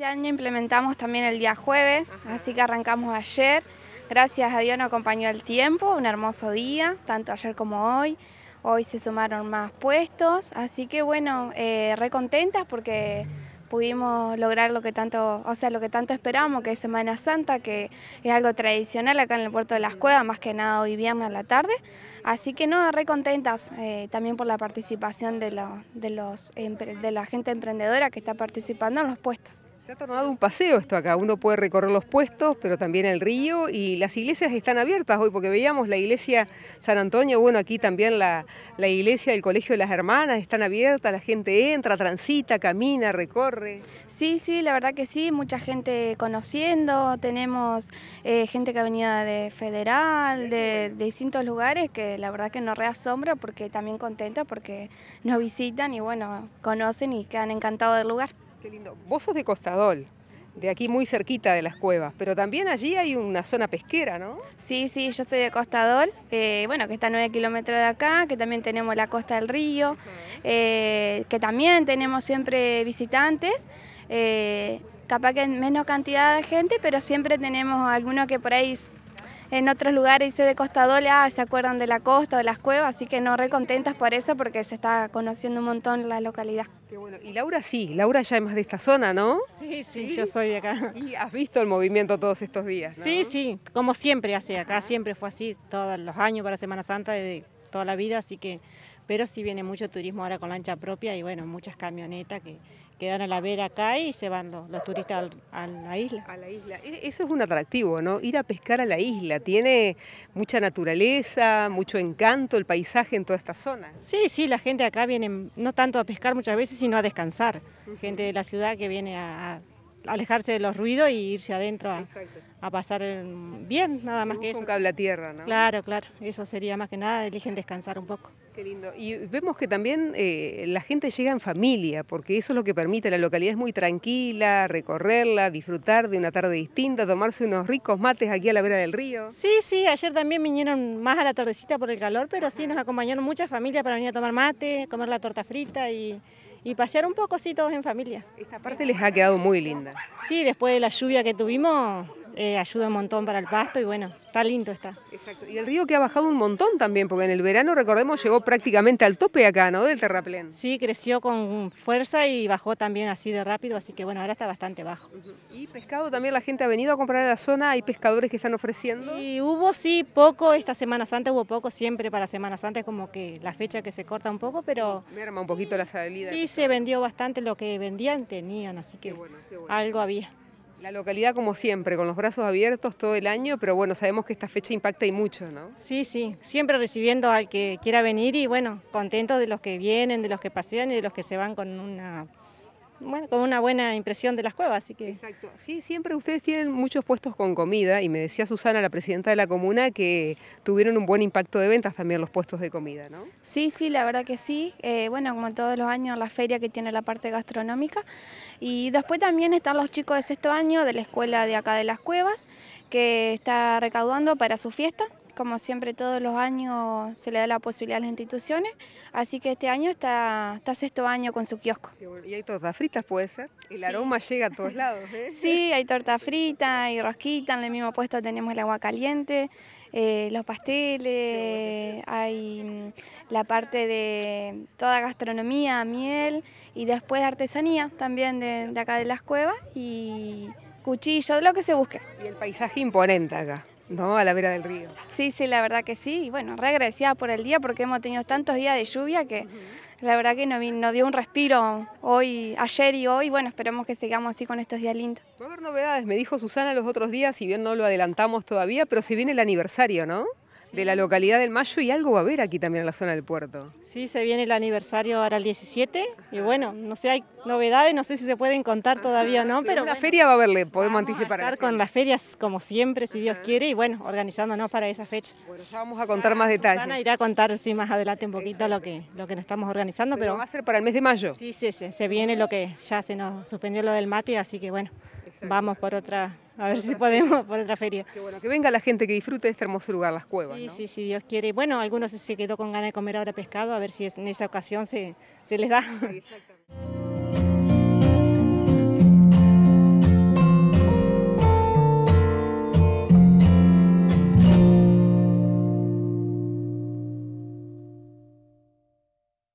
Este año implementamos también el día jueves, así que arrancamos ayer. Gracias a Dios nos acompañó el tiempo, un hermoso día, tanto ayer como hoy. Hoy se sumaron más puestos, así que bueno, eh, recontentas porque pudimos lograr lo que tanto, o sea, lo que tanto esperábamos, que es Semana Santa, que es algo tradicional acá en el puerto de las Cuevas, más que nada hoy viernes a la tarde. Así que no, re contentas eh, también por la participación de la gente emprendedora que está participando en los puestos ha tornado un paseo esto acá, uno puede recorrer los puestos, pero también el río y las iglesias están abiertas hoy, porque veíamos la iglesia San Antonio, bueno, aquí también la, iglesia del Colegio de las Hermanas están abiertas, la gente entra, transita, camina, recorre. Sí, sí, la verdad que sí, mucha gente conociendo, tenemos eh, gente que ha venido de Federal, de, de, distintos lugares, que la verdad que nos reasombra porque también contenta porque nos visitan y bueno, conocen y quedan encantados del lugar. Qué lindo. Vos sos de Costadol, de aquí muy cerquita de las cuevas, pero también allí hay una zona pesquera, ¿no? Sí, sí, yo soy de Costadol, eh, bueno, que está a 9 kilómetros de acá, que también tenemos la costa del río, eh, que también tenemos siempre visitantes. Eh, capaz que menos cantidad de gente, pero siempre tenemos algunos que por ahí en otros lugares de Costadol, ah, se acuerdan de la costa o de las cuevas, así que no recontentas por eso porque se está conociendo un montón la localidad. Y Laura sí, Laura ya es más de esta zona, ¿no? Sí, sí, yo soy de acá. Y has visto el movimiento todos estos días, Sí, sí, como siempre hace acá, siempre fue así, todos los años para Semana Santa, de toda la vida, así que pero sí viene mucho turismo ahora con lancha propia y bueno, muchas camionetas que quedan a la vera acá y se van los, turistas a la isla. A la isla. E, eso es un atractivo, ¿no? Ir a pescar a la isla. Tiene mucha naturaleza, mucho encanto el paisaje en toda esta zona. Sí, sí, la gente acá viene no tanto a pescar muchas veces, sino a descansar. Gente de la ciudad que viene a alejarse de los ruidos y irse adentro a, pasar bien, nada más que eso. Un cable tierra, ¿no? Claro, claro, eso sería más que nada, eligen descansar un poco. Qué lindo. Y vemos que también eh, la gente llega en familia, porque eso es lo que permite, la localidad es muy tranquila, recorrerla, disfrutar de una tarde distinta, tomarse unos ricos mates aquí a la vera del río. Sí, sí, ayer también vinieron más a la tardecita por el calor, pero sí nos acompañaron muchas familias para venir a tomar mate, comer la torta frita y y pasear un poco, sí, todos en familia. Esta parte les ha quedado muy linda. Sí, después de la lluvia que tuvimos, eh, ayuda un montón para el pasto y bueno, está lindo está. Y el río que ha bajado un montón también, porque en el verano, recordemos, llegó prácticamente al tope acá, ¿no? Del terraplén. Sí, creció con fuerza y bajó también así de rápido, así que bueno, ahora está bastante bajo. ¿Y pescado también la gente ha venido a comprar a la zona? ¿Hay pescadores que están ofreciendo? Y hubo, sí, poco, esta Semana Santa hubo poco, siempre para Semana Santa es como que la fecha que se corta un poco, pero... Sí, merma un poquito la salida. Sí, se vendió bastante lo que vendían, tenían, así que algo había. La localidad como siempre, con los brazos abiertos todo el año, pero bueno, sabemos que esta fecha impacta y mucho, ¿no? Sí, sí, siempre recibiendo al que quiera venir y bueno, contentos de los que vienen, de los que pasean y de los que se van con una bueno, con una buena impresión de las cuevas, así que... Exacto. Sí, siempre ustedes tienen muchos puestos con comida y me decía Susana, la presidenta de la comuna, que tuvieron un buen impacto de ventas también los puestos de comida, ¿no? Sí, sí, la verdad que sí. Eh, bueno, como todos los años, la feria que tiene la parte gastronómica. Y después también están los chicos de sexto año de la escuela de acá de las cuevas, que está recaudando para su fiesta como siempre todos los años se le da la posibilidad a las instituciones, así que este año está, está sexto año con su kiosco. Y hay tortas fritas, puede ser, el aroma llega a todos lados. ¿eh? Sí, hay torta frita hay rosquita, en el mismo puesto tenemos el agua caliente, eh, los pasteles, hay mm, la parte de toda gastronomía, miel y después artesanía también de, acá de las cuevas y cuchillo, lo que se busque. Y el paisaje imponente acá. ¿no? A la vera del río. Sí, sí, la verdad que sí. Y bueno, agradecida por el día porque hemos tenido tantos días de lluvia que la verdad que nos, nos, dio un respiro hoy, ayer y hoy. Bueno, esperemos que sigamos así con estos días lindos. Va a haber novedades, me dijo Susana los otros días, si bien no lo adelantamos todavía, pero si viene el aniversario, ¿no? de la localidad del Mayo y algo va a haber aquí también en la zona del puerto. Sí, se viene el aniversario ahora el 17 y bueno, no sé, hay novedades, no sé si se pueden contar todavía o no, pero... La feria va a haberle, podemos vamos anticipar. A estar con las ferias como siempre, si Dios quiere, y bueno, organizándonos para esa fecha. Bueno, ya vamos a contar más detalles. irá a contar sí, más adelante un poquito lo que, lo que nos estamos organizando, pero... pero... va a ser para el mes de mayo. Sí, sí, sí, se viene lo que ya se nos suspendió lo del mate, así que bueno vamos por otra, a ver si podemos, por otra feria. Que venga la gente que disfrute de este hermoso lugar, las cuevas. Sí, sí, si Dios quiere. Bueno, algunos se quedó con ganas de comer ahora pescado, a ver si en esa ocasión se, les da.